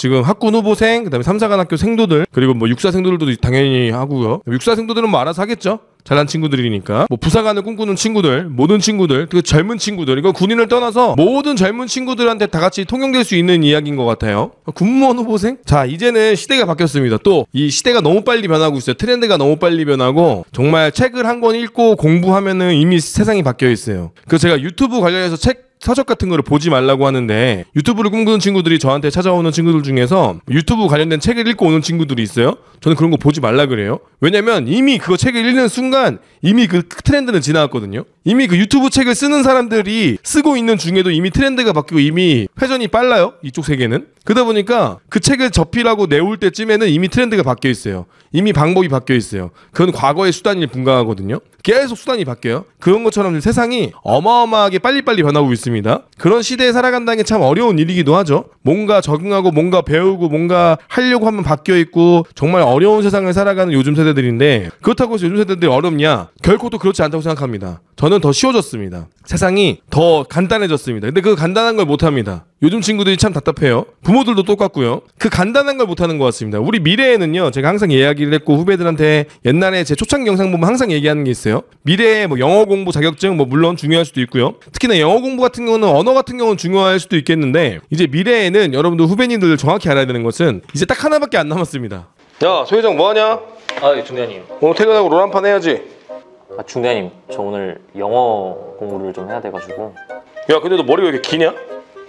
지금 학군 후보생, 그다음에 삼사관학교 생도들, 그리고 뭐 육사 생도들도 당연히 하고요. 육사 생도들은 뭐 알아서 하겠죠. 잘난 친구들이니까 뭐 부사관을 꿈꾸는 친구들 모든 친구들 그 젊은 친구들 이거 군인을 떠나서 모든 젊은 친구들한테 다 같이 통용될 수 있는 이야기인 것 같아요 군무원 후보생 자 이제는 시대가 바뀌었습니다 또 이 시대가 너무 빨리 변하고 있어요 트렌드가 너무 빨리 변하고 정말 책을 한 권 읽고 공부하면은 이미 세상이 바뀌어 있어요 그 제가 유튜브 관련해서 책 서적 같은 거를 보지 말라고 하는데 유튜브를 꿈꾸는 친구들이 저한테 찾아오는 친구들 중에서 유튜브 관련된 책을 읽고 오는 친구들이 있어요. 저는 그런 거 보지 말라 그래요. 왜냐면 이미 그거 책을 읽는 순간 이미 그 트렌드는 지나갔거든요. 이미 그 유튜브 책을 쓰는 사람들이 쓰고 있는 중에도 이미 트렌드가 바뀌고 이미 회전이 빨라요. 이쪽 세계는. 그러다 보니까 그 책을 접히라고 내올 때쯤에는 이미 트렌드가 바뀌어 있어요. 이미 방법이 바뀌어 있어요. 그건 과거의 수단이 분강하거든요. 계속 수단이 바뀌어요. 그런 것처럼 세상이 어마어마하게 빨리빨리 변하고 있습니다. 그런 시대에 살아간다는 게 참 어려운 일이기도 하죠. 뭔가 적응하고 뭔가 배우고 뭔가 하려고 하면 바뀌어 있고 정말 어려운 세상을 살아가는 요즘 세대들인데 그렇다고 해서 요즘 세대들이 어렵냐? 결코 또 그렇지 않다고 생각합니다. 저는 더 쉬워졌습니다. 세상이 더 간단해졌습니다. 근데 그 간단한 걸 못합니다. 요즘 친구들이 참 답답해요. 부모들도 똑같고요. 그 간단한 걸 못하는 것 같습니다. 우리 미래에는요, 제가 항상 이야기를 했고 후배들한테 옛날에 제 초창 영상 보면 항상 얘기하는 게 있어요. 미래에 뭐 영어 공부 자격증 뭐 물론 중요할 수도 있고요. 특히나 영어 공부 같은 경우는 언어 같은 경우는 중요할 수도 있겠는데 이제 미래에는 여러분들 후배님들 정확히 알아야 되는 것은 이제 딱 하나밖에 안 남았습니다. 야, 소유장 뭐하냐? 아, 예, 중대님. 오늘 퇴근하고 롤한판 해야지. 아, 중대님, 저 오늘 영어 공부를 좀 해야 돼가지고. 야, 근데 너 머리가 왜 이렇게 기냐?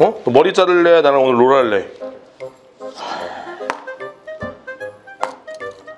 어? 너 머리 자를래? 나는 오늘 롤 할래.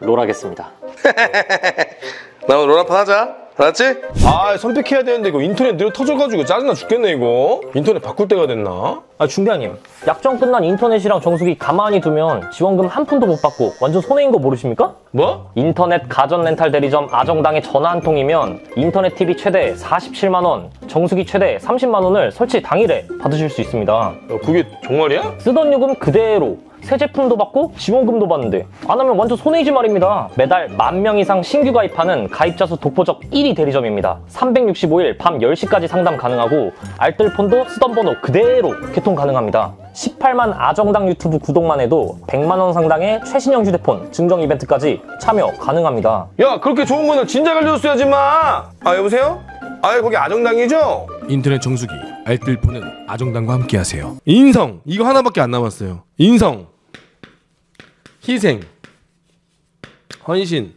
롤 하겠습니다. 나 오늘 롤한판 하자. 알았지? 아 선택해야 되는데 이거 인터넷 늘 터져가지고 짜증나 죽겠네 이거 인터넷 바꿀 때가 됐나? 아 중량님 대 약정 끝난 인터넷이랑 정수기 가만히 두면 지원금 한 푼도 못 받고 완전 손해인 거 모르십니까? 뭐? 인터넷 가전 렌탈 대리점 아정당의 전화 한 통이면 인터넷 TV 최대 47만 원 정수기 최대 30만 원을 설치 당일에 받으실 수 있습니다 야, 어, 그게 정말이야? 쓰던 요금 그대로 새 제품도 받고 지원금도 받는데 안 하면 완전 손해이지 말입니다. 매달 만 명 이상 신규 가입하는 가입자 수 독보적 1위 대리점입니다. 365일 밤 10시까지 상담 가능하고 알뜰폰도 쓰던 번호 그대로 개통 가능합니다. 18만 아정당 유튜브 구독만 해도 100만원 상당의 최신형 휴대폰 증정 이벤트까지 참여 가능합니다. 야 그렇게 좋은 거는 진작 알려줬어야지 마! 아 여보세요? 아 거기 아정당이죠? 인터넷 정수기 알뜰폰은 아정당과 함께하세요. 인성 이거 하나밖에 안 남았어요. 인성 희생, 헌신.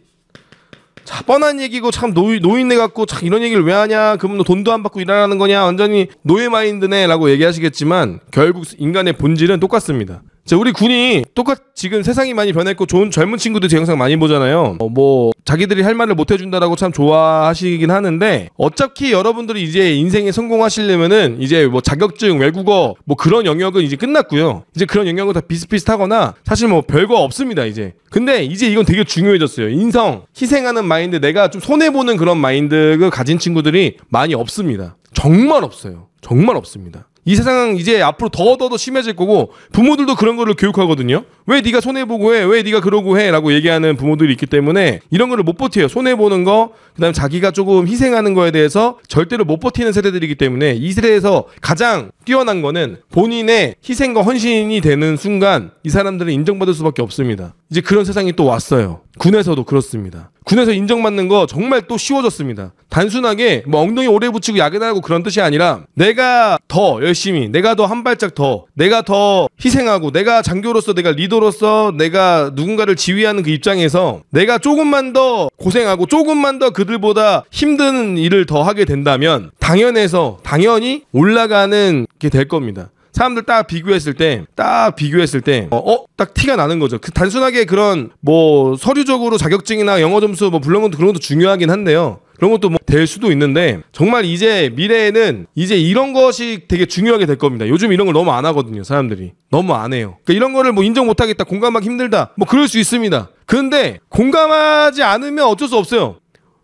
자, 뻔한 얘기고 참 노, 노인네 같고 참 이런 얘기를 왜 하냐? 그럼 너 돈도 안 받고 일하는 거냐? 완전히 노예 마인드네라고 얘기하시겠지만 결국 인간의 본질은 똑같습니다. 자, 우리 군이 똑같 지금 세상이 많이 변했고 좋은 젊은 친구들 제 영상 많이 보잖아요. 어, 뭐 자기들이 할 말을 못 해준다라고 참 좋아하시긴 하는데 어차피 여러분들이 이제 인생에 성공하시려면은 이제 뭐 자격증, 외국어 뭐 그런 영역은 이제 끝났고요. 이제 그런 영역은 다 비슷비슷하거나 사실 뭐 별거 없습니다 이제. 근데 이제 이건 되게 중요해졌어요. 인성, 희생하는 마인드, 내가 좀 손해 보는 그런 마인드를 가진 친구들이 많이 없습니다. 정말 없어요. 정말 없습니다. 이 세상은 이제 앞으로 더 더 더 심해질 거고 부모들도 그런 거를 교육하거든요. 왜 네가 손해 보고 해? 왜 네가 그러고 해?라고 얘기하는 부모들이 있기 때문에 이런 거를 못 버텨요. 손해 보는 거, 그다음 자기가 조금 희생하는 거에 대해서 절대로 못 버티는 세대들이기 때문에 이 세대에서 가장 뛰어난 거는 본인의 희생과 헌신이 되는 순간 이 사람들은 인정받을 수밖에 없습니다. 이제 그런 세상이 또 왔어요. 군에서도 그렇습니다. 군에서 인정받는 거 정말 또 쉬워졌습니다. 단순하게 뭐 엉덩이 오래 붙이고 야근하고 그런 뜻이 아니라 내가 더 열심히, 내가 더 한 발짝 더, 내가 더 희생하고, 내가 장교로서, 내가 리더로서, 내가 누군가를 지휘하는 그 입장에서 내가 조금만 더 고생하고 조금만 더 그들보다 힘든 일을 더 하게 된다면 당연해서 당연히 올라가는 게 될 겁니다. 사람들 딱 비교했을 때 딱 비교했을 때어딱 어? 어? 티가 나는 거죠. 그 단순하게 그런 뭐 서류적으로 자격증이나 영어 점수 뭐 물론 그런 것도 중요하긴 한데요. 그런 것도 뭐될 수도 있는데 정말 이제 미래에는 이제 이런 것이 되게 중요하게 될 겁니다. 요즘 이런 걸 너무 안 하거든요, 사람들이. 너무 안 해요. 그러니까 이런 거를 뭐 인정 못 하겠다, 공감하기 힘들다. 뭐 그럴 수 있습니다. 근데 공감하지 않으면 어쩔 수 없어요.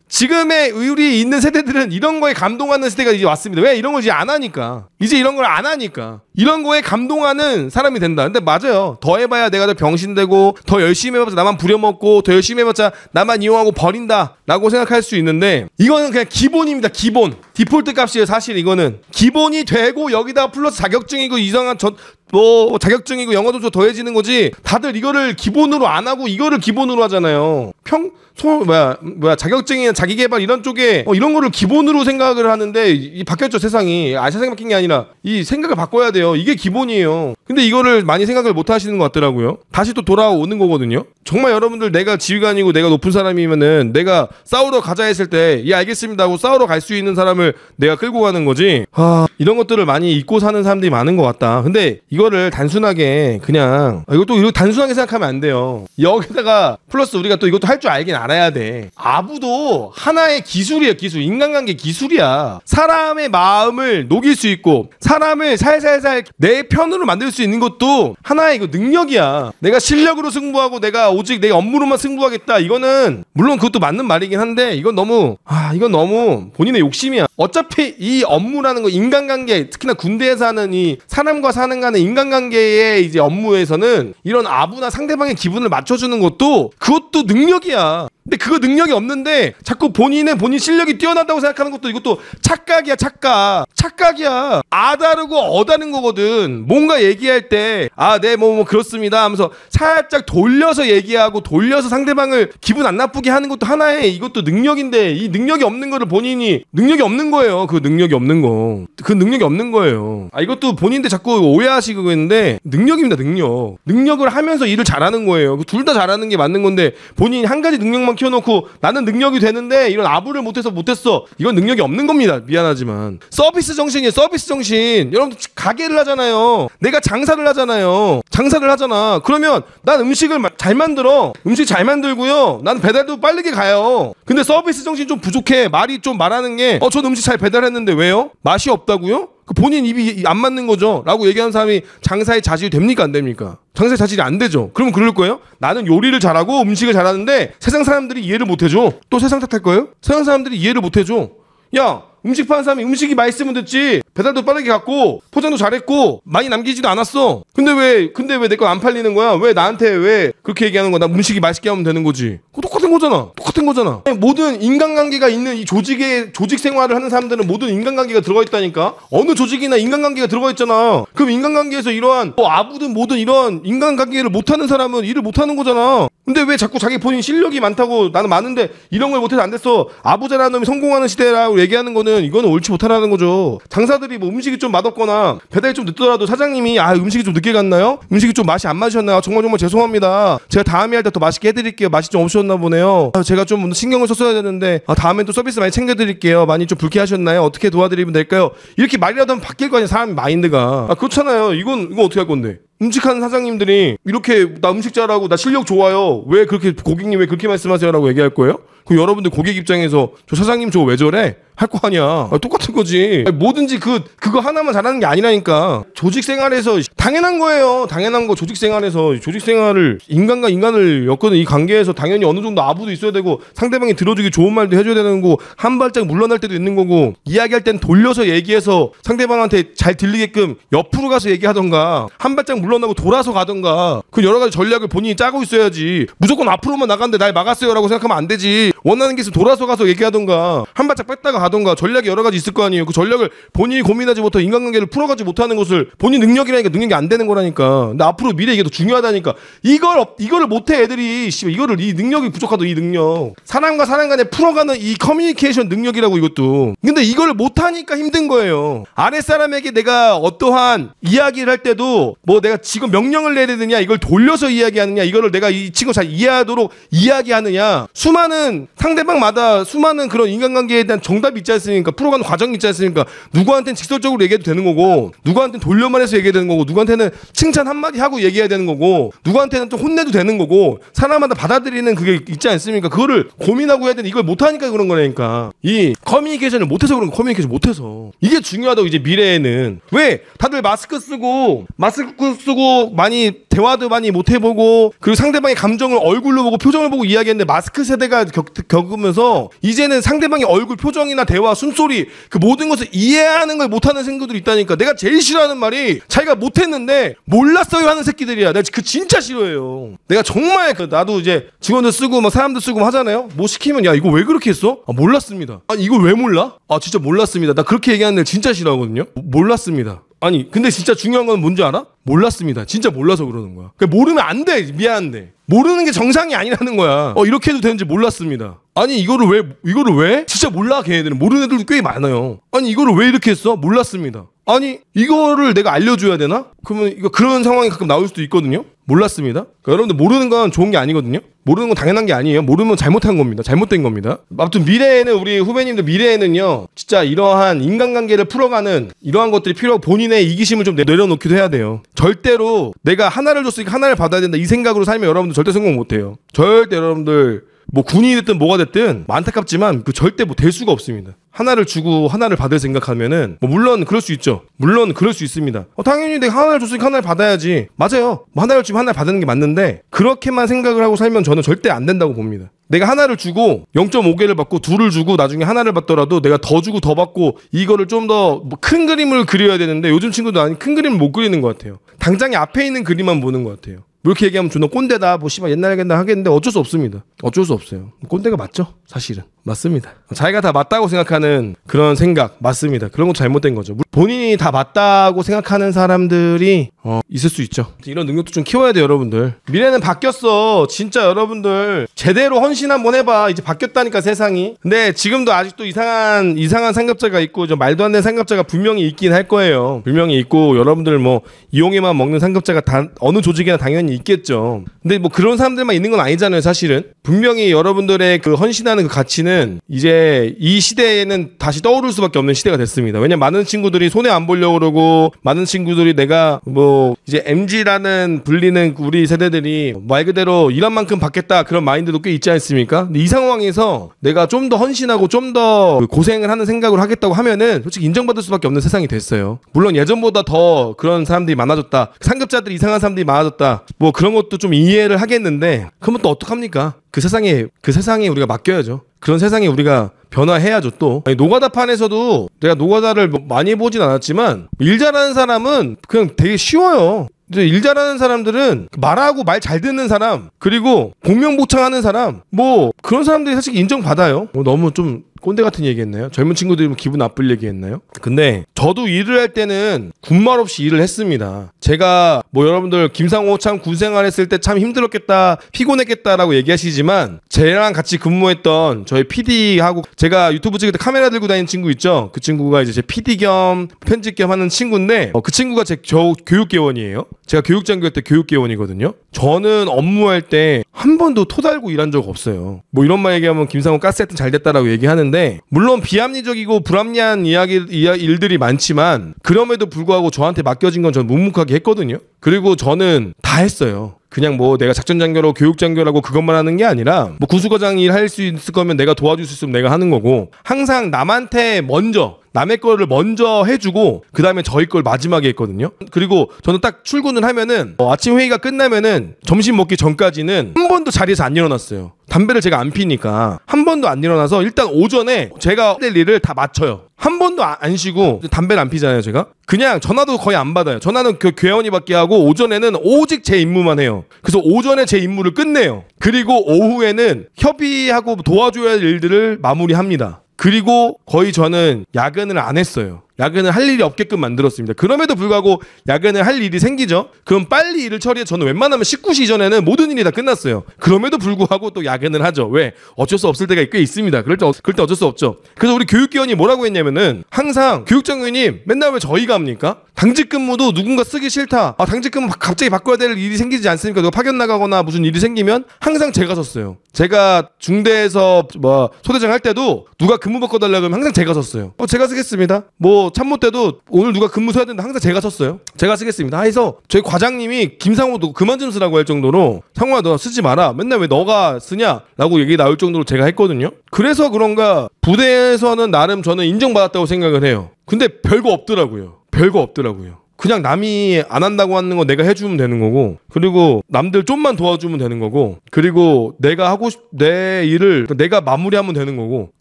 지금의 우리 있는 세대들은 이런 거에 감동하는 세대가 이제 왔습니다. 왜 이런 걸 이제 안 하니까. 이제 이런 걸 안 하니까 이런 거에 감동하는 사람이 된다. 근데 맞아요. 더 해봐야 내가 더 병신되고 더 열심히 해봤자 나만 부려먹고 더 열심히 해봤자 나만 이용하고 버린다라고 생각할 수 있는데 이거는 그냥 기본입니다. 기본 디폴트 값이에요. 사실 이거는 기본이 되고 여기다 플러스 자격증이고 이상한 저, 뭐 자격증이고 영어 도조 더해지는 거지 다들 이거를 기본으로 안 하고 이거를 기본으로 하잖아요 평 소, 뭐야 뭐야 자격증이나 자기개발 이런 쪽에 어, 이런 거를 기본으로 생각을 하는데 이, 바뀌었죠 세상이 아 세상이 바뀐 게 아니라 아니라 이 생각을 바꿔야 돼요. 이게 기본이에요. 근데 이거를 많이 생각을 못 하시는 것 같더라고요. 다시 또 돌아오는 거거든요. 정말 여러분들 내가 지휘관이고 내가 높은 사람이면은 내가 싸우러 가자 했을 때, 예, 알겠습니다 하고 싸우러 갈 수 있는 사람을 내가 끌고 가는 거지. 아, 이런 것들을 많이 잊고 사는 사람들이 많은 것 같다. 근데 이거를 단순하게 그냥, 아, 이것도 단순하게 생각하면 안 돼요. 여기다가 플러스 우리가 또 이것도 할 줄 알긴 알아야 돼. 아부도 하나의 기술이에요, 기술. 인간관계 기술이야. 사람의 마음을 녹일 수 있고, 있고 사람을 살살살 내 편으로 만들 수 있는 것도 하나의 이거 그 능력이야. 내가 실력으로 승부하고 내가 오직 내 업무로만 승부하겠다. 이거는 물론 그것도 맞는 말이긴 한데 이건 너무 아 이건 너무 본인의 욕심이야. 어차피 이 업무라는 거 인간관계 특히나 군대에서 하는 이 사람과 사는 간의 인간관계의 이제 업무에서는 이런 아부나 상대방의 기분을 맞춰주는 것도 그것도 능력이야. 근데 그거 능력이 없는데 자꾸 본인의 본인 실력이 뛰어난다고 생각하는 것도 이것도 착각이야 착각 착각이야 아다르고 어다는 거거든. 뭔가 얘기할 때, 아, 네, 뭐, 뭐, 그렇습니다 하면서 살짝 돌려서 얘기하고 돌려서 상대방을 기분 안 나쁘게 하는 것도 하나의 이것도 능력인데 이 능력이 없는 거를 본인이 능력이 없는 거예요. 그 능력이 없는 거. 그 능력이 없는 거예요. 아, 이것도 본인들 자꾸 오해하시고 있는데 능력입니다, 능력. 능력을 하면서 일을 잘하는 거예요. 그 둘다 잘하는 게 맞는 건데 본인이 한 가지 능력만 키워놓고 나는 능력이 되는데 이런 아부를 못해서 못했어. 이건 능력이 없는 겁니다. 미안하지만. 서비스 정신이에요, 서비스 정신. 경성신 여러분 가게를 하잖아요. 내가 장사를 하잖아요. 장사를 하잖아. 그러면 난 음식을 잘 만들어. 음식 잘 만들고요. 난 배달도 빠르게 가요. 근데 서비스 정신 좀 부족해. 말이 좀 말하는 게 어, 저 음식 잘 배달했는데 왜요? 맛이 없다고요? 그 본인 입이 안 맞는 거죠. 라고 얘기하는 사람이 장사에 자질이 됩니까? 안 됩니까? 장사에 자질이 안 되죠. 그러면 그럴 거예요? 나는 요리를 잘하고 음식을 잘하는데 세상 사람들이 이해를 못 해줘. 또 세상 탓할 거예요? 세상 사람들이 이해를 못 해줘. 야, 음식 파는 사람이 음식이 맛있으면 됐지 배달도 빠르게 갔고 포장도 잘했고 많이 남기지도 않았어. 근데 왜 근데 왜 내 거 안 팔리는 거야? 왜 나한테 왜 그렇게 얘기하는 거야? 나 음식이 맛있게 하면 되는 거지. 똑같은 거잖아. 똑같은 거잖아. 모든 인간관계가 있는 이 조직의 조직 생활을 하는 사람들은 모든 인간관계가 들어가 있다니까. 어느 조직이나 인간관계가 들어가 있잖아. 그럼 인간관계에서 이러한 뭐 아부든 뭐든 이런 인간관계를 못하는 사람은 일을 못하는 거잖아. 근데 왜 자꾸 자기 본인 실력이 많다고 나는 많은데 이런 걸 못해서 안 됐어 아부자라는 놈이 성공하는 시대라고 얘기하는 거는 이거는 옳지 못하라는 거죠 장사들이 뭐 음식이 좀 맛없거나 배달이 좀 늦더라도 사장님이 아 음식이 좀 늦게 갔나요? 음식이 좀 맛이 안 맞으셨나요? 정말 정말 죄송합니다 제가 다음에 할 때 더 맛있게 해드릴게요 맛이 좀 없으셨나 보네요 아, 제가 좀 신경을 썼어야 되는데 아, 다음엔 또 서비스 많이 챙겨드릴게요 많이 좀 불쾌하셨나요? 어떻게 도와드리면 될까요? 이렇게 말이라도 하면 바뀔 거 아니에요 사람 마인드가 아 그렇잖아요 이건 이거 어떻게 할 건데 음식하는 사장님들이 이렇게 나 음식 잘하고 나 실력 좋아요. 왜 그렇게 고객님 왜 그렇게 말씀하세요라고 얘기할 거예요? 그 여러분들 고객 입장에서 저 사장님 저거 왜 저래? 할 거 아니야. 아, 똑같은 거지. 아니, 뭐든지 그 그거 하나만 잘하는 게 아니라니까. 조직 생활에서 당연한 거예요. 당연한 거 조직 생활에서 조직 생활을 인간과 인간을 엮는 이 관계에서 당연히 어느 정도 아부도 있어야 되고 상대방이 들어주기 좋은 말도 해줘야 되는 거고 한 발짝 물러날 때도 있는 거고 이야기할 땐 돌려서 얘기해서 상대방한테 잘 들리게끔 옆으로 가서 얘기하던가 한 발짝 물러나고 돌아서 가던가 그 여러 가지 전략을 본인이 짜고 있어야지 무조건 앞으로만 나가는데 날 막았어요라고 생각하면 안 되지. 원하는 게 있으면 돌아서 가서 얘기하던가 한 발짝 뺐다가 가던가 전략이 여러 가지 있을 거 아니에요. 그 전략을 본인이 고민하지 못하고 인간관계를 풀어가지 못하는 것을 본인 능력이라니까 능력이 안 되는 거라니까. 근데 앞으로 미래 이게 더 중요하다니까. 이걸 이거를 못해 애들이 씨발 이거를 이 능력이 부족하다 이 능력. 사람과 사람 간에 풀어가는 이 커뮤니케이션 능력이라고 이것도. 근데 이걸 못하니까 힘든 거예요. 아랫 사람에게 내가 어떠한 이야기를 할 때도 뭐 내가 지금 명령을 내리느냐 이걸 돌려서 이야기하느냐 이거를 내가 이 친구 잘 이해하도록 이야기하느냐 수많은 상대방마다 수많은 그런 인간관계에 대한 정답이 있지 않습니까? 풀어가는 과정이 있지 않습니까? 누구한테는 직설적으로 얘기해도 되는 거고, 누구한테는 돌려만 해서 얘기해야 되는 거고, 누구한테는 칭찬 한마디 하고 얘기해야 되는 거고, 누구한테는 또 혼내도 되는 거고, 사람마다 받아들이는 그게 있지 않습니까? 그거를 고민하고 해야 되는 이걸 못하니까 그런 거라니까. 이 커뮤니케이션을 못해서 그런 거, 커뮤니케이션 못해서. 이게 중요하다고 이제 미래에는. 왜? 다들 마스크 쓰고, 마스크 쓰고 많이 대화도 많이 못 해보고 그리고 상대방의 감정을 얼굴로 보고 표정을 보고 이야기했는데 마스크 세대가 겪, 겪으면서 이제는 상대방의 얼굴 표정이나 대화 숨소리 그 모든 것을 이해하는 걸 못하는 친구들이 있다니까 내가 제일 싫어하는 말이 자기가 못했는데 몰랐어요 하는 새끼들이야 내가 그 진짜 싫어해요 내가 정말 그 나도 이제 직원들 쓰고 막 뭐 사람들 쓰고 뭐 하잖아요 뭐 시키면 야 이거 왜 그렇게 했어? 아 몰랐습니다 아이거왜 몰라? 아 진짜 몰랐습니다 나 그렇게 얘기하는데 진짜 싫어하거든요 몰랐습니다 아니 근데 진짜 중요한 건 뭔지 알아? 몰랐습니다. 진짜 몰라서 그러는 거야. 그러니까 모르면 안 돼. 미안한데 모르는 게 정상이 아니라는 거야. 어 이렇게 해도 되는지 몰랐습니다. 아니 이거를 왜 이거를 왜? 진짜 몰라 걔네들은 모르는 애들도 꽤 많아요. 아니 이거를 왜 이렇게 했어? 몰랐습니다. 아니 이거를 내가 알려줘야 되나? 그러면 이거 그런 상황이 가끔 나올 수도 있거든요. 몰랐습니다. 그러니까 여러분들 모르는 건 좋은 게 아니거든요. 모르는 건 당연한 게 아니에요. 모르면 잘못한 겁니다. 잘못된 겁니다. 아무튼 미래에는 우리 후배님들 미래에는요. 진짜 이러한 인간관계를 풀어가는 이러한 것들이 필요하고 본인의 이기심을 좀 내려놓기도 해야 돼요. 절대로 내가 하나를 줬으니까 하나를 받아야 된다. 이 생각으로 살면 여러분들 절대 성공 못해요. 절대 여러분들 뭐 군인이 됐든 뭐가 됐든 뭐 안타깝지만 그 절대 뭐될 수가 없습니다. 하나를 주고 하나를 받을 생각하면은 뭐 물론 그럴 수 있죠. 물론 그럴 수 있습니다. 어, 당연히 내가 하나를 줬으니까 하나를 받아야지. 맞아요. 뭐 하나를 주면 하나를 받는 게 맞는데 그렇게만 생각을 하고 살면 저는 절대 안 된다고 봅니다. 내가 하나를 주고 0.5개를 받고 둘을 주고 나중에 하나를 받더라도 내가 더 주고 더 받고 이거를 좀 더큰 뭐 그림을 그려야 되는데 요즘 친구들 아니큰 그림을 못 그리는 것 같아요. 당장에 앞에 있는 그림만 보는 것 같아요. 뭐 이렇게 얘기하면 존나 꼰대다, 뭐 씨발 옛날 에겠다 하겠는데 어쩔 수 없습니다. 어쩔 수 없어요. 꼰대가 맞죠? 사실은. 맞습니다. 자기가 다 맞다고 생각하는 그런 생각, 맞습니다. 그런 건 잘못된 거죠. 본인이 다 맞다고 생각하는 사람들이 어, 있을 수 있죠. 이런 능력도 좀 키워야 돼요, 여러분들. 미래는 바뀌었어. 진짜 여러분들 제대로 헌신 한번 해봐. 이제 바뀌었다니까 세상이. 근데 지금도 아직도 이상한 이상한 상급자가 있고 좀 말도 안 되는 상급자가 분명히 있긴 할 거예요. 분명히 있고 여러분들 뭐 이용해만 먹는 상급자가 단 어느 조직이나 당연히 있겠죠. 근데 뭐 그런 사람들만 있는 건 아니잖아요, 사실은. 분명히 여러분들의 그 헌신하는 그 가치는 이제 이 시대에는 다시 떠오를 수밖에 없는 시대가 됐습니다. 왜냐 많은 친구들이 손해 안 보려고 그러고 많은 친구들이 내가 뭐 이제 MG라는 불리는 그 우리 세대들이 말 그대로 이한 만큼 받겠다 그런 마인드도 꽤 있지 않습니까? 근데 이 상황에서 내가 좀 더 헌신하고 좀 더 고생을 하는 생각을 하겠다고 하면은 솔직히 인정받을 수밖에 없는 세상이 됐어요. 물론 예전보다 더 그런 사람들이 많아졌다. 상급자들이 이상한 사람들이 많아졌다. 뭐 그런 것도 좀 이해를 하겠는데 그러면 또 어떡합니까? 그 세상에 그 세상에 우리가 맡겨야죠. 그런 세상에 우리가 변화해야죠 또 아니, 노가다판에서도 내가 노가다를 뭐 많이 보진 않았지만 일 잘하는 사람은 그냥 되게 쉬워요 일 잘하는 사람들은 말하고 말 잘 듣는 사람 그리고 공명보창하는 사람 뭐 그런 사람들이 사실 인정받아요 뭐 너무 좀 꼰대 같은 얘기 했나요? 젊은 친구들이 뭐 기분 나쁠 얘기 했나요? 근데 저도 일을 할 때는 군말 없이 일을 했습니다. 제가 뭐 여러분들 김상호 참 군생활 했을 때 참 힘들었겠다, 피곤했겠다라고 얘기하시지만 제랑 같이 근무했던 저희 PD하고 제가 유튜브 찍을 때 카메라 들고 다니는 친구 있죠? 그 친구가 이제 제 PD 겸 편집 겸 하는 친구인데 어, 그 친구가 제 저, 교육계원이에요 제가 교육장교 때교육계원이거든요 저는 업무할 때 한 번도 토달고 일한 적 없어요. 뭐 이런 말 얘기하면 김상호 가스했던 잘 됐다라고 얘기하는데 건데 물론 비합리적이고 불합리한 이야기 일들이 많지만 그럼에도 불구하고 저한테 맡겨진 건 저는 묵묵하게 했거든요. 그리고 저는 다 했어요. 그냥 뭐 내가 작전장교로 교육장교라고 그것만 하는 게 아니라 뭐 구수과장 일 할 수 있을 거면 내가 도와줄 수 있으면 내가 하는 거고 항상 남한테 먼저 남의 거를 먼저 해주고 그 다음에 저희 걸 마지막에 했거든요. 그리고 저는 딱 출근을 하면은 어, 아침 회의가 끝나면은 점심 먹기 전까지는 한 번도 자리에서 안 일어났어요. 담배를 제가 안 피니까 한 번도 안 일어나서 일단 오전에 제가 할 일을 다 마쳐요. 한 번도 아, 안 쉬고 담배를 안 피잖아요 제가 그냥 전화도 거의 안 받아요 전화는 그 괴원이밖에 하고 오전에는 오직 제 임무만 해요 그래서 오전에 제 임무를 끝내요 그리고 오후에는 협의하고 도와줘야 할 일들을 마무리합니다 그리고 거의 저는 야근을 안 했어요. 야근을 할 일이 없게끔 만들었습니다. 그럼에도 불구하고 야근을 할 일이 생기죠. 그럼 빨리 일을 처리해 저는 웬만하면 19시 이전에는 모든 일이 다 끝났어요. 그럼에도 불구하고 또 야근을 하죠. 왜? 어쩔 수 없을 때가 꽤 있습니다. 그럴 때, 그럴 때 어쩔 수 없죠. 그래서 우리 교육기원이 뭐라고 했냐면은 항상 교육장관님 맨날 왜 저희가 합니까? 당직 근무도 누군가 쓰기 싫다. 아, 당직 근무 갑자기 바꿔야 될 일이 생기지 않습니까? 누가 파견 나가거나 무슨 일이 생기면 항상 제가 섰어요. 제가 중대에서 뭐 소대장 할 때도 누가 근무 바꿔달라고 하면 항상 제가 섰어요. 어, 제가 쓰겠습니다. 뭐 참모 때도 오늘 누가 근무 서야 되는데 항상 제가 썼어요. 제가 쓰겠습니다. 해서 저희 과장님이 김상호도 그만 좀 쓰라고 할 정도로 상호야 너 쓰지 마라. 맨날 왜 너가 쓰냐라고 얘기 나올 정도로 제가 했거든요. 그래서 그런가 부대에서는 나름 저는 인정받았다고 생각을 해요. 근데 별거 없더라고요. 별거 없더라고요. 그냥 남이 안 한다고 하는 거 내가 해주면 되는 거고 그리고 남들 좀만 도와주면 되는 거고 그리고 내가 하고 싶 내 일을 내가 마무리하면 되는 거고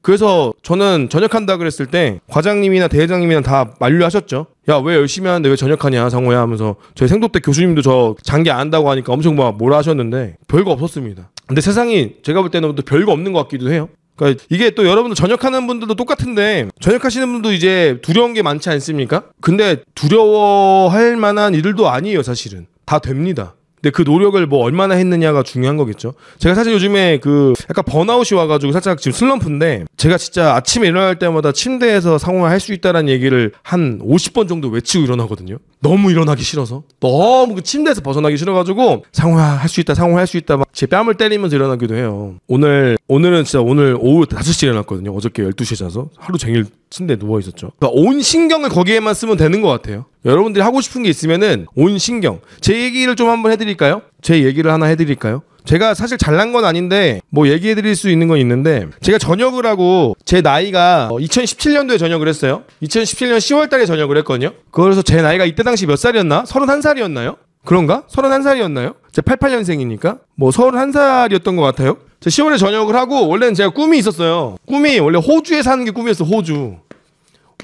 그래서 저는 전역한다 그랬을 때 과장님이나 대회장님이나 다 만류하셨죠 야 왜 열심히 하는데 왜 전역하냐 상호야 하면서 저희 생도 때 교수님도 저 장기 안 한다고 하니까 엄청 막 뭐라 하셨는데 별거 없었습니다 근데 세상이 제가 볼 때는 또 별거 없는 것 같기도 해요 그러니까 이게 또 여러분들 전역하는 분들도 똑같은데 전역하시는 분도 이제 두려운 게 많지 않습니까? 근데 두려워할 만한 일도 아니에요 사실은 다 됩니다. 근데 그 노력을 뭐 얼마나 했느냐가 중요한 거겠죠. 제가 사실 요즘에 그 약간 번아웃이 와가지고 살짝 지금 슬럼프인데 제가 진짜 아침에 일어날 때마다 침대에서 상황할 수 있다라는 얘기를 한 50번 정도 외치고 일어나거든요. 너무 일어나기 싫어서 너무 그 침대에서 벗어나기 싫어가지고 상황할 수 있다, 상황할 수 있다 막 제 뺨을 때리면서 일어나기도 해요. 오늘 오늘은 진짜 오늘 오후 5시 에 일어났거든요. 어저께 12시에 자서 하루 종일 침대에 누워 있었죠. 그러니까 온 신경을 거기에만 쓰면 되는 것 같아요. 여러분들이 하고 싶은 게 있으면은 온 신경. 제 얘기를 좀 한번 해드릴까요? 제 얘기를 하나 해드릴까요? 제가 사실 잘난 건 아닌데 뭐 얘기해 드릴 수 있는 건 있는데 제가 전역을 하고 제 나이가 2017년도에 어, 전역을 했어요. 2017년 10월 달에 전역을 했거든요. 그래서 제 나이가 이때 당시 몇 살이었나? 31살이었나요? 그런가? 31살이었나요? 제 88년생이니까 뭐 31살이었던 것 같아요. 저시월에 전역을 하고 원래는 제가 꿈이 있었어요. 꿈이 원래 호주에 사는 게 꿈이었어. 호주.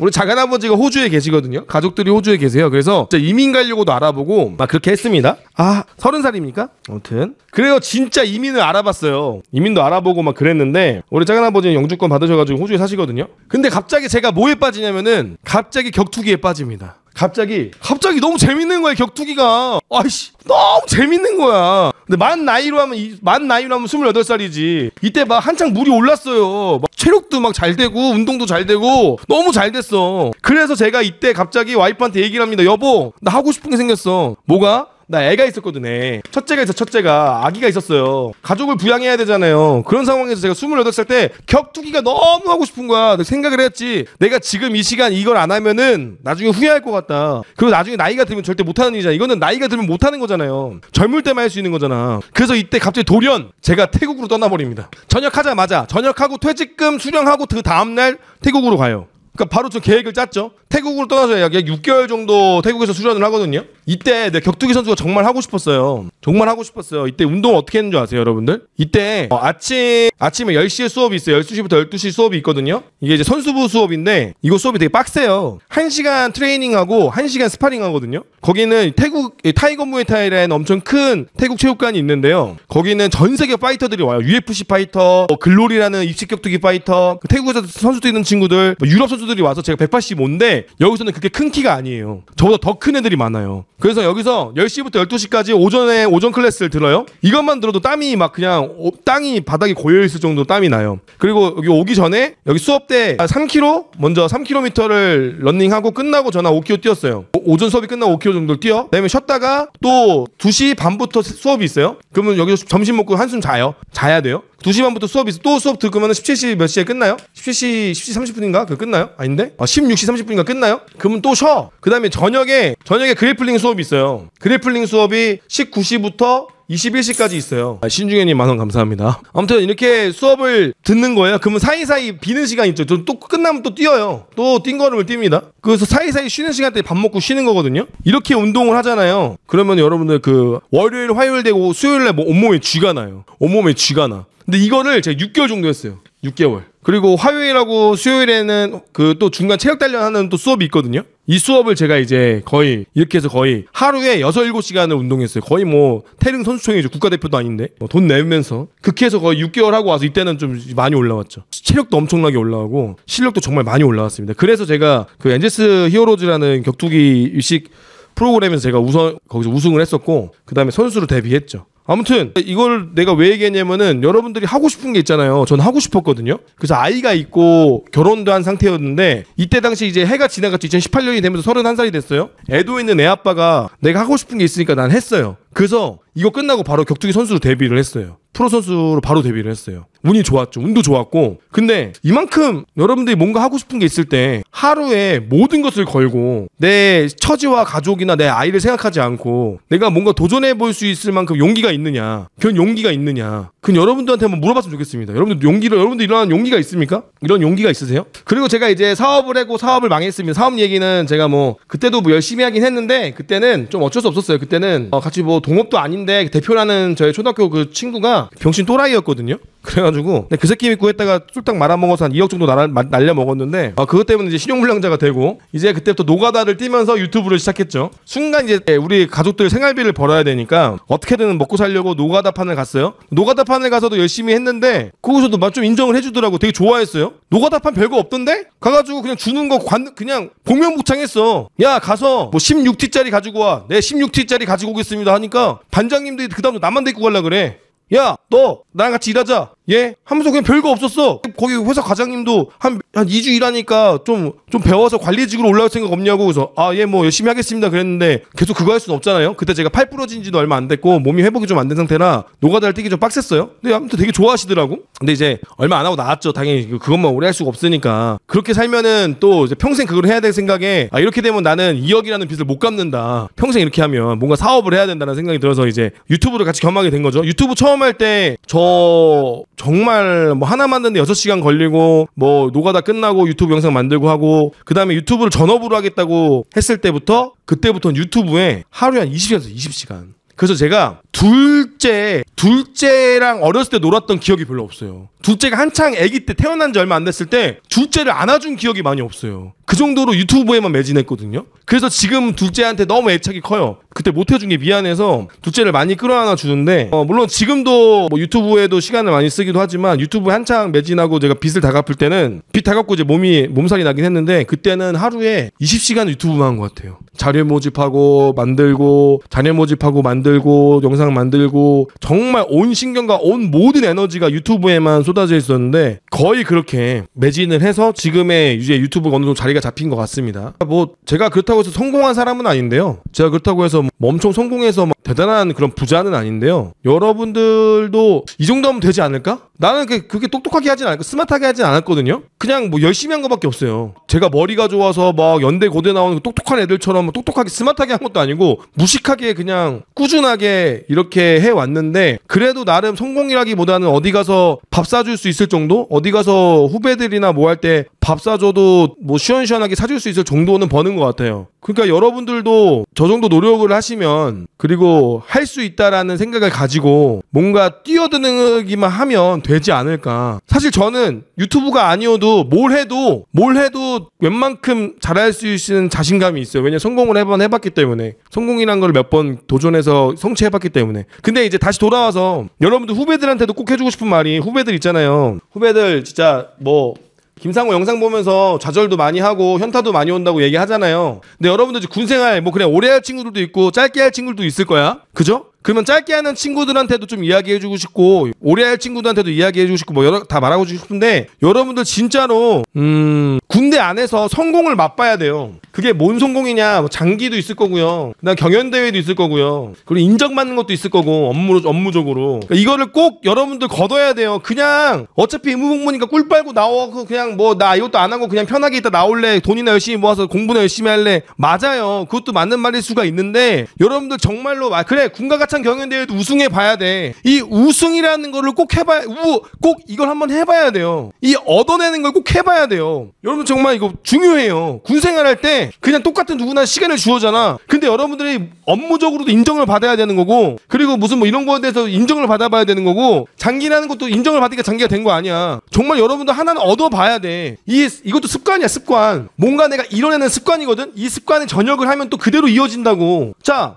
우리 작은아버지가 호주에 계시거든요. 가족들이 호주에 계세요. 그래서 이민 가려고도 알아보고 막 그렇게 했습니다. 아, 서른 살입니까? 아무튼. 그래요. 진짜 이민을 알아봤어요. 이민도 알아보고 막 그랬는데 우리 작은아버지는 영주권 받으셔가지고 호주에 사시거든요. 근데 갑자기 제가 뭐에 빠지냐면은 갑자기 격투기에 빠집니다. 갑자기 갑자기 너무 재밌는 거야 격투기가 아이씨 너무 재밌는 거야 근데 만 나이로 하면 이, 만 나이로 하면 28살이지 이때 막 한창 물이 올랐어요 막 체력도 막 잘 되고 운동도 잘 되고 너무 잘 됐어 그래서 제가 이때 갑자기 와이프한테 얘기를 합니다 여보 나 하고 싶은 게 생겼어 뭐가? 나 애가 있었거든요. 첫째가 있어 첫째가 아기가 있었어요. 가족을 부양해야 되잖아요. 그런 상황에서 제가 28살 때 격투기가 너무 하고 싶은 거야. 생각을 했지. 내가 지금 이 시간 이걸 안 하면은 나중에 후회할 것 같다. 그리고 나중에 나이가 들면 절대 못하는 일이잖아. 이거는 나이가 들면 못하는 거잖아요. 젊을 때만 할 수 있는 거잖아. 그래서 이때 갑자기 돌연 제가 태국으로 떠나버립니다. 전역하자마자 전역하고 퇴직금 수령하고 그 다음날 태국으로 가요. 그러니까 바로 저 계획을 짰죠. 태국으로 떠나서 약 6개월 정도 태국에서 수련을 하거든요. 이때 내 격투기 선수가 정말 하고 싶었어요. 정말 하고 싶었어요. 이때 운동 어떻게 했는 줄 아세요, 여러분들? 이때 어, 아침 아침에 10시에 수업이 있어요. 12시부터 12시 수업이 있거든요. 이게 이제 선수부 수업인데 이거 수업이 되게 빡세요. 1시간 트레이닝하고 1시간 스파링 하거든요. 거기는 태국 타이거 무에타이라는 엄청 큰 태국 체육관이 있는데요. 거기는 전 세계 파이터들이 와요. UFC 파이터, 뭐 글로리라는 입식 격투기 파이터, 그 태국에서 선수도 있는 친구들, 뭐 유럽 선수들이 와서 제가 185인데 여기서는 그렇게 큰 키가 아니에요. 저보다 더 큰 애들이 많아요. 그래서 여기서 10시부터 12시까지 오전에 오전 클래스를 들어요. 이것만 들어도 땀이 막 그냥 땅이 바닥이 고여 있을 정도로 땀이 나요. 그리고 여기 오기 전에 여기 수업 때 3km 먼저 3km를 런닝하고 끝나고 전화 5km 뛰었어요. 오전 수업이 끝나고 5km 정도 뛰어. 그다음에 쉬었다가 또 2시 반부터 수업이 있어요. 그러면 여기서 점심 먹고 한숨 자요. 자야 돼요. 2시 반부터 수업이 있어. 또 수업 듣 거면 17시 몇 시에 끝나요? 17시, 17시 30분인가? 그 끝나요? 아닌데? 아, 16시 30분인가 끝나요? 그러면 또 쉬어. 그 다음에 저녁에, 저녁에 그래플링 수업이 있어요. 그래플링 수업이 19시부터 21시까지 있어요. 아, 신중현님 만원 감사합니다. 아무튼 이렇게 수업을 듣는 거예요. 그러면 사이사이 비는 시간 있죠. 또 끝나면 또 뛰어요. 또 뛴 걸음을 뜁니다. 그래서 사이사이 쉬는 시간 때 밥 먹고 쉬는 거거든요. 이렇게 운동을 하잖아요. 그러면 여러분들 그 월요일, 화요일 되고 수요일날뭐 온몸에 쥐가 나요. 온몸에 쥐가 나. 근데 이거를 제가 6개월 정도 했어요. 6개월. 그리고 화요일하고 수요일에는 그 또 중간 체력 단련하는 또 수업이 있거든요. 이 수업을 제가 이제 거의 이렇게 해서 거의 하루에 6, 7시간을 운동했어요. 거의 뭐 태릉 선수촌이죠. 국가대표도 아닌데. 뭐돈 내면서 그렇게 해서 거의 6개월 하고 와서 이때는 좀 많이 올라왔죠. 체력도 엄청나게 올라가고 실력도 정말 많이 올라왔습니다. 그래서 제가 그 엔제스 히어로즈라는 격투기 일식 프로그램에서 제가 우선 거기서 우승을 했었고 그다음에 선수로 데뷔했죠. 아무튼 이걸 내가 왜 얘기했냐면은 여러분들이 하고 싶은 게 있잖아요. 전 하고 싶었거든요. 그래서 아이가 있고 결혼도 한 상태였는데 이때 당시 이제 해가 지나갔죠. 2018년이 되면서 31살이 됐어요. 애도 있는 애 아빠가 내가 하고 싶은 게 있으니까 난 했어요. 그래서 이거 끝나고 바로 격투기 선수로 데뷔를 했어요. 프로 선수로 바로 데뷔를 했어요. 운이 좋았죠. 운도 좋았고. 근데 이만큼 여러분들이 뭔가 하고 싶은 게 있을 때 하루에 모든 것을 걸고 내 처지와 가족이나 내 아이를 생각하지 않고 내가 뭔가 도전해 볼 수 있을 만큼 용기가 있느냐. 그건 용기가 있느냐. 그건 여러분들한테 한번 물어봤으면 좋겠습니다. 여러분들 용기를, 여러분들 이런 용기가 있습니까? 이런 용기가 있으세요? 그리고 제가 이제 사업을 하고 사업을 망했습니다. 사업 얘기는 제가 뭐 그때도 뭐 열심히 하긴 했는데 그때는 좀 어쩔 수 없었어요. 그때는 어 같이 뭐 동업도 아닌데 대표라는 저희 초등학교 그 친구가 병신 또라이였거든요. 그래가지고 그 새끼 믿고 했다가 쫄딱 말아먹어서 한 2억 정도 날, 려 먹었는데 아, 그것 때문에 이제 신용불량자가 되고 이제 그때부터 노가다를 뛰면서 유튜브를 시작했죠. 순간 이제 우리 가족들 생활비를 벌어야 되니까 어떻게든 먹고 살려고 노가다 판을 갔어요. 노가다 판을 가서도 열심히 했는데 거기서도 막 좀 인정을 해주더라고. 되게 좋아했어요. 노가다 판 별거 없던데 가가지고 그냥 주는 거 관, 그냥 복면복창했어. 야 가서 뭐 16T짜리 가지고 와. 내 16T짜리 가지고 오겠습니다. 하니 하니까 그러니까 어. 반장님들이 그 다음에 나만 데리고 가려 그래. 야, 너 나랑 같이 일하자. 예? 하면서 그냥 별거 없었어. 거기 회사 과장님도 한한 2주 일하니까 좀 좀 배워서 관리직으로 올라올 생각 없냐고 그래서 아, 예, 뭐 열심히 하겠습니다. 그랬는데 계속 그거 할 수는 없잖아요. 그때 제가 팔 부러진 지도 얼마 안 됐고 몸이 회복이 좀 안 된 상태라 노가다를 뛰기 좀 빡셌어요. 근데 아무튼 되게 좋아하시더라고. 근데 이제 얼마 안 하고 나왔죠. 당연히 그, 그것만 오래 할 수가 없으니까. 그렇게 살면은 또 평생 그걸 해야 될 생각에 아, 이렇게 되면 나는 2억이라는 빚을 못 갚는다. 평생 이렇게 하면 뭔가 사업을 해야 된다는 생각이 들어서 이제 유튜브를 같이 겸하게 된 거죠. 유튜브 처음 처음 할때 저 정말 뭐 하나 만드는데 6시간 걸리고 뭐녹아다 끝나고 유튜브 영상 만들고 하고 그다음에 유튜브를 전업으로 하겠다고 했을 때부터 그때부터 유튜브에 하루에 한 20시간에서 20시간 그래서 제가 둘째, 둘째랑 어렸을 때 놀았던 기억이 별로 없어요. 둘째가 한창 아기 때 태어난 지 얼마 안 됐을 때 둘째를 안아준 기억이 많이 없어요. 그 정도로 유튜브에만 매진했거든요. 그래서 지금 둘째한테 너무 애착이 커요. 그때 못 해준 게 미안해서 둘째를 많이 끌어안아 주는데 어, 물론 지금도 뭐 유튜브에도 시간을 많이 쓰기도 하지만 유튜브 한창 매진하고 제가 빚을 다 갚을 때는 빚 다 갚고 이제 몸이 몸살이 나긴 했는데 그때는 하루에 20시간 유튜브만 한 것 같아요. 자료 모집하고 만들고 자료 모집하고 만들고 영상 만들고 정말 온 신경과 온 모든 에너지가 유튜브에만 쏟아져 있었는데 거의 그렇게 매진을 해서 지금의 이제 유튜브가 어느 정도 자리가 잡힌 것 같습니다. 뭐 제가 그렇다고 해서 성공한 사람은 아닌데요. 제가 그렇다고 해서 뭐 엄청 성공해서 막 대단한 그런 부자는 아닌데요. 여러분들도 이 정도 면 되지 않을까? 나는 그, 그게, 게 똑똑하게 하진 않고 스마트하게 하진 않았거든요. 그냥 뭐 열심히 한 것밖에 없어요. 제가 머리가 좋아서 막 연대 고대 나오는 그 똑똑한 애들처럼 똑똑하게 스마트하게 한 것도 아니고 무식하게 그냥 꾸준하게 이렇게 해 왔는데 그래도 나름 성공이라기보다는 어디 가서 밥 사줄 수 있을 정도, 어디 가서 후배들이나 뭐할때 밥 사줘도 뭐 시원시원하게 사줄 수 있을 정도는 버는 것 같아요. 그러니까 여러분들도 저 정도 노력을 하시면 그리고 할 수 있다라는 생각을 가지고 뭔가 뛰어드는기만 하면 되지 않을까. 사실 저는 유튜브가 아니어도 뭘 해도 뭘 해도 웬만큼 잘할 수 있는 자신감이 있어요. 왜냐 성공을 한번 해봤기 때문에 성공이란 걸 몇 번 도전해서 성취해봤기 때문에. 근데 이제 다시 돌아와서 여러분들 후배들한테도 꼭 해주고 싶은 말이 후배들 있잖아요. 후배들 진짜 뭐 김상호 영상 보면서 좌절도 많이 하고 현타도 많이 온다고 얘기하잖아요. 근데 여러분들 군 생활 뭐 그냥 오래 할 친구들도 있고 짧게 할 친구들도 있을 거야. 그죠? 그러면 짧게 하는 친구들한테도 좀 이야기해주고 싶고 오래 할 친구들한테도 이야기해주고 싶고 뭐 여러 다 말하고 싶은데 여러분들 진짜로 음 군대 안에서 성공을 맛봐야 돼요. 그게 뭔 성공이냐? 뭐 장기도 있을 거고요. 그다음 경연 대회도 있을 거고요. 그리고 인정받는 것도 있을 거고 업무로 업무적으로 그러니까 이거를 꼭 여러분들 걷어야 돼요. 그냥 어차피 의무복무니까 꿀 빨고 나와 그 그냥 뭐 나 이것도 안 하고 그냥 편하게 있다 나올래 돈이나 열심히 모아서 공부나 열심히 할래 맞아요. 그것도 맞는 말일 수가 있는데 여러분들 정말로 아 그래 군가가 기아찬 경연대회도 우승해 봐야 돼. 이 우승이라는 거를 꼭 해봐야 우, 꼭 이걸 한번 해봐야 돼요. 이 얻어내는 걸 꼭 해봐야 돼요. 여러분 정말 이거 중요해요. 군생활할 때 그냥 똑같은 누구나 시간을 주어잖아. 근데 여러분들이 업무적으로도 인정을 받아야 되는 거고 그리고 무슨 뭐 이런 거에 대해서 인정을 받아봐야 되는 거고 장기라는 것도 인정을 받으니까 장기가 된 거 아니야. 정말 여러분도 하나는 얻어봐야 돼. 이 이것도 습관이야 습관. 뭔가 내가 이뤄내는 습관이거든. 이 습관의 전역을 하면 또 그대로 이어진다고. 자.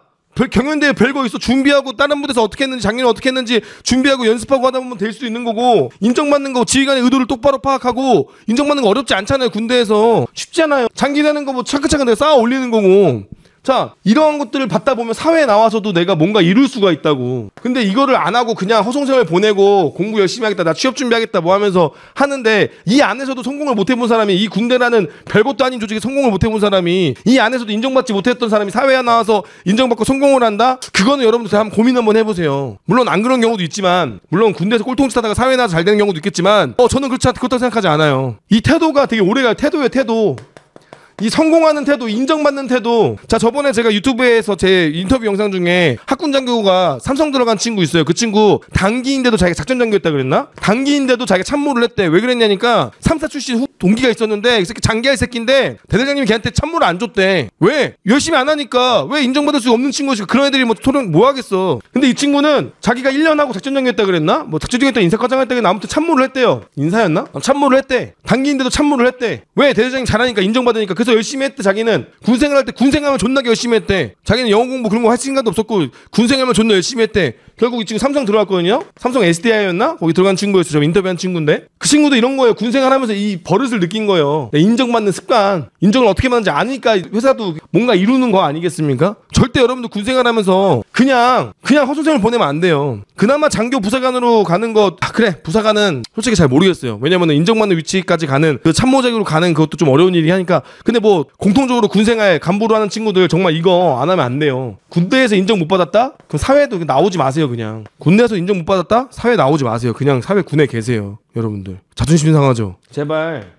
경연대회 별거 있어 준비하고 다른 무대에서 어떻게 했는지 작년에 어떻게 했는지 준비하고 연습하고 하다 보면 될 수도 있는 거고 인정받는 거 지휘관의 의도를 똑바로 파악하고 인정받는 거 어렵지 않잖아요 군대에서 쉽잖아요 장기 되는 거 뭐 차근차근 내가 쌓아 올리는 거고 자, 이러한 것들을 받다 보면 사회에 나와서도 내가 뭔가 이룰 수가 있다고. 근데 이거를 안 하고 그냥 허송세월 보내고 공부 열심히 하겠다, 나 취업 준비하겠다 뭐 하면서 하는데 이 안에서도 성공을 못 해본 사람이 이 군대라는 별것도 아닌 조직에 성공을 못 해본 사람이 이 안에서도 인정받지 못했던 사람이 사회에 나와서 인정받고 성공을 한다? 그거는 여러분들 한번 고민 한번 해보세요. 물론 안 그런 경우도 있지만, 물론 군대에서 꼴통짓 하다가 사회에 나와서 잘 되는 경우도 있겠지만, 어, 저는 그렇지 않, 그렇다고 생각하지 않아요. 이 태도가 되게 오래가요태도의 태도. 이 성공하는 태도, 인정받는 태도. 자, 저번에 제가 유튜브에서 제 인터뷰 영상 중에 학군 장교가 삼성 들어간 친구 있어요. 그 친구 단기인데도 자기가 작전 장교였다 그랬나? 단기인데도 자기가 참모를 했대. 왜 그랬냐니까 삼사 출신 후 동기가 있었는데 이 새끼 장기할 새끼인데 대대장님이 걔한테 찬물을 안 줬대. 왜? 열심히 안 하니까 왜 인정받을 수 없는 친구지? 그런 애들이 뭐 토론 뭐 하겠어. 근데 이 친구는 자기가 1년 하고 작전 정리했다 그랬나? 뭐 작전 정리했다 인사과장했다 그랬나? 아무튼 찬물을 했대요. 인사였나? 어, 찬물을 했대. 단기인데도 찬물을 했대. 왜? 대대장님 잘하니까 인정받으니까 그래서 열심히 했대 자기는. 군생활 할때 군생활면 존나게 열심히 했대. 자기는 영어 공부 그런 거 할시간도 없었고 군생활면 존나 열심히 했대. 결국 이 친구 삼성 들어갔거든요. 삼성 SDI였나? 거기 들어간 친구였어요. 인터뷰한 친구인데. 그 친구도 이런 거예요. 군생활 하면서 이 버릇을 느낀 거예요. 인정받는 습관. 인정을 어떻게 받는지 아니까 회사도 뭔가 이루는 거 아니겠습니까? 절대 여러분들 군생활 하면서 그냥, 그냥 허송생을 보내면 안 돼요. 그나마 장교 부사관으로 가는 것, 아, 그래. 부사관은 솔직히 잘 모르겠어요. 왜냐면 인정받는 위치까지 가는 그 참모직으로 가는 그것도 좀 어려운 일이 하니까. 근데 뭐 공통적으로 군생활 간부로 하는 친구들 정말 이거 안 하면 안 돼요. 군대에서 인정 못 받았다? 그럼 사회도 나오지 마세요. 그냥. 군대에서 인정 못 받았다? 사회 나오지 마세요. 그냥 사회 군에 계세요. 여러분들. 자존심 상하죠. 제발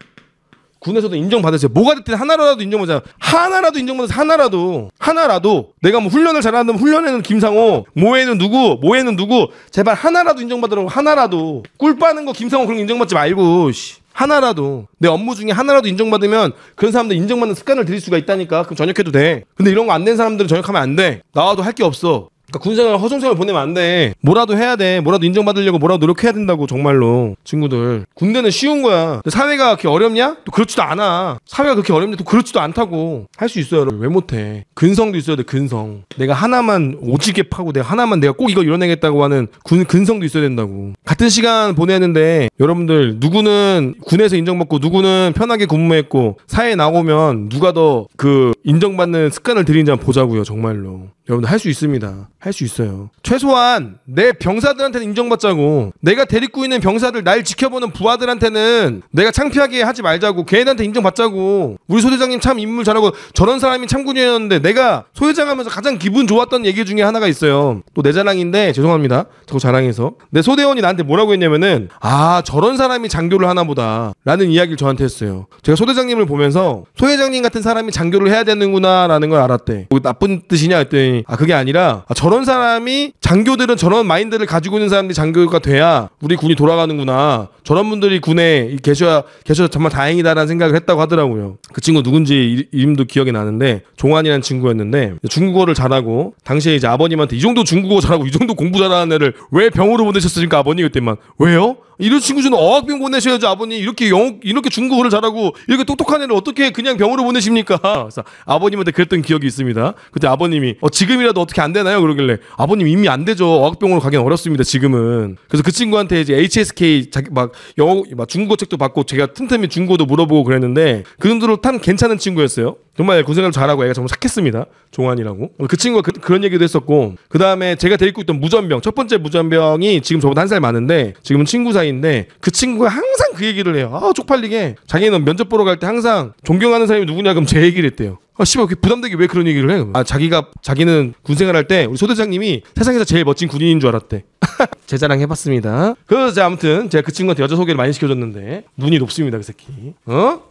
군에서도 인정받으세요. 뭐가 됐든 하나라도 인정받아 하나라도 인정받아 하나라도 하나라도 내가 뭐 훈련을 잘하는 뭐 훈련에는 김상호, 모에는 누구, 모에는 누구. 제발 하나라도 인정받으라고 하나라도 꿀 빠는 거 김상호 그런 거 인정받지 말고. 씨. 하나라도 내 업무 중에 하나라도 인정받으면 그런 사람들 인정받는 습관을 들일 수가 있다니까 그럼 전역해도 돼 근데 이런 거 안 된 사람들은 전역하면 안 돼 나와도 할 게 없어 그러니까 군생활 허송생활 보내면 안 돼. 뭐라도 해야 돼. 뭐라도 인정받으려고 뭐라도 노력해야 된다고 정말로 친구들. 군대는 쉬운 거야. 사회가 그렇게 어렵냐? 또 그렇지도 않아. 사회가 그렇게 어렵냐? 또 그렇지도 않다고. 할 수 있어요. 여러분. 왜 못해? 근성도 있어야 돼. 근성. 내가 하나만 오지게 파고 내가 하나만 내가 꼭 이거 이뤄내겠다고 하는 군 근성도 있어야 된다고. 같은 시간 보내는데 여러분들 누구는 군에서 인정받고 누구는 편하게 근무했고 사회에 나오면 누가 더 그 인정받는 습관을 들이는지 한번 보자고요. 정말로. 여러분들 할수 있습니다. 할 수 있어요. 최소한 내 병사들한테는 인정받자고 내가 데리고 있는 병사들 날 지켜보는 부하들한테는 내가 창피하게 하지 말자고 걔네한테 인정받자고 우리 소대장님 참 인물 잘하고 저런 사람이 참군이었는데 내가 소대장 하면서 가장 기분 좋았던 얘기 중에 하나가 있어요. 또 내 자랑인데 죄송합니다. 자꾸 자랑해서 내 소대원이 나한테 뭐라고 했냐면은 아 저런 사람이 장교를 하나보다 라는 이야기를 저한테 했어요. 제가 소대장님을 보면서 소대장님 같은 사람이 장교를 해야 되는구나라는 걸 알았대. 뭐 나쁜 뜻이냐 했더니 아 그게 아니라 아, 저런 사람이 장교들은 저런 마인드를 가지고 있는 사람들이 장교가 돼야 우리 군이 돌아가는구나. 저런 분들이 군에 계셔야 계셔서 정말 다행이다라는 생각을 했다고 하더라고요. 그 친구 누군지 이름도 기억이 나는데 종환이라는 친구였는데 중국어를 잘하고 당시에 이제 아버님한테 이 정도 중국어 잘하고 이 정도 공부 잘하는 애를 왜 병으로 보내셨습니까 아버님 그때만 왜요? 이런 친구 좀 어학병 보내셔야죠 아버님 이렇게 영어 이렇게 중국어를 잘하고 이렇게 똑똑한 애를 어떻게 그냥 병으로 보내십니까 그래서 아버님한테 그랬던 기억이 있습니다 그때 아버님이 어, 지금이라도 어떻게 안 되나요 그러길래 아버님 이미 안 되죠 어학병으로 가기는 어렵습니다 지금은 그래서 그 친구한테 이제 HSK 자기 막 영어 막 중국어 책도 받고 제가 틈틈이 중국어도 물어보고 그랬는데 그 정도로 참 괜찮은 친구였어요 정말 고생을 그 잘하고 애가 정말 착했습니다. 종환이라고. 그 친구가 그, 런 얘기도 했었고, 그 다음에 제가 데리고 있던 무전병, 첫 번째 무전병이 지금 저보다 한 살 많은데, 지금은 친구 사이인데, 그 친구가 항상 그 얘기를 해요. 아, 쪽팔리게. 자기는 면접 보러 갈 때 항상 존경하는 사람이 누구냐, 그럼 제 얘기를 했대요. 아, 씨발, 그 부담되게 왜 그런 얘기를 해? 아, 자기가, 자기는 군 생활할 때 우리 소대장님이 세상에서 제일 멋진 군인인 줄 알았대. 제 자랑 해봤습니다. 그래 아무튼 제가 그 친구한테 여자 소개를 많이 시켜줬는데, 눈이 높습니다, 그 새끼. 어?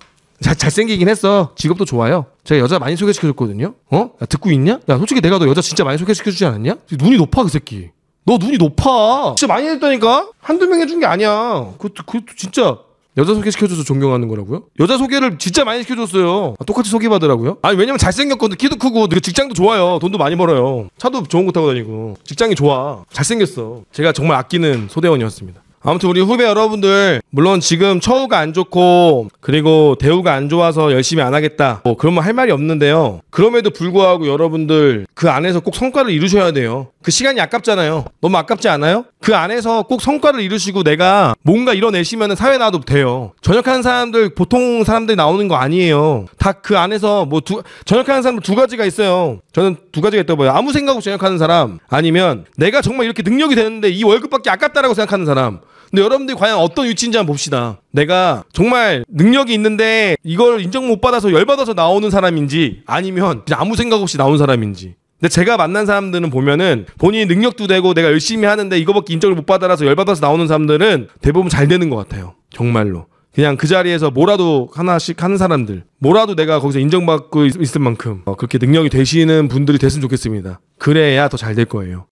자, 잘생기긴 했어. 직업도 좋아요. 제가 여자 많이 소개시켜줬거든요. 어? 야, 듣고 있냐? 야, 솔직히 내가 너 여자 진짜 많이 소개시켜주지 않았냐? 눈이 높아, 그 새끼. 너 눈이 높아. 진짜 많이 했다니까? 한두 명 해준 게 아니야. 그것도, 그것도 진짜. 여자 소개시켜줘서 존경하는 거라고요? 여자 소개를 진짜 많이 시켜줬어요. 아, 똑같이 소개받으라고요? 아니, 왜냐면 잘생겼거든. 키도 크고, 직장도 좋아요. 돈도 많이 벌어요. 차도 좋은 거 타고 다니고. 직장이 좋아. 잘생겼어. 제가 정말 아끼는 소대원이었습니다. 아무튼 우리 후배 여러분들 물론 지금 처우가 안 좋고 그리고 대우가 안 좋아서 열심히 안 하겠다 뭐그런면할 말이 없는데요 그럼에도 불구하고 여러분들 그 안에서 꼭 성과를 이루셔야 돼요 그 시간이 아깝잖아요 너무 아깝지 않아요? 그 안에서 꼭 성과를 이루시고 내가 뭔가 이뤄내시면 사회 나도 와 돼요 전역하는 사람들 보통 사람들이 나오는 거 아니에요 다 그 안에서 뭐 두, 전역하는 사람들 두 가지가 있어요 저는 두 가지가 있다고 봐요 아무 생각 없이 전역하는 사람 아니면 내가 정말 이렇게 능력이 되는데 이 월급밖에 아깝다라고 생각하는 사람 근데 여러분들이 과연 어떤 위치인지 한번 봅시다. 내가 정말 능력이 있는데 이걸 인정 못 받아서 열받아서 나오는 사람인지 아니면 아무 생각 없이 나온 사람인지. 근데 제가 만난 사람들은 보면은 본인이 능력도 되고 내가 열심히 하는데 이거밖에 인정을 못 받아서 열받아서 나오는 사람들은 대부분 잘 되는 것 같아요. 정말로. 그냥 그 자리에서 뭐라도 하나씩 하는 사람들 뭐라도 내가 거기서 인정받고 있, 을 만큼 어, 그렇게 능력이 되시는 분들이 됐으면 좋겠습니다 그래야 더 잘 될 거예요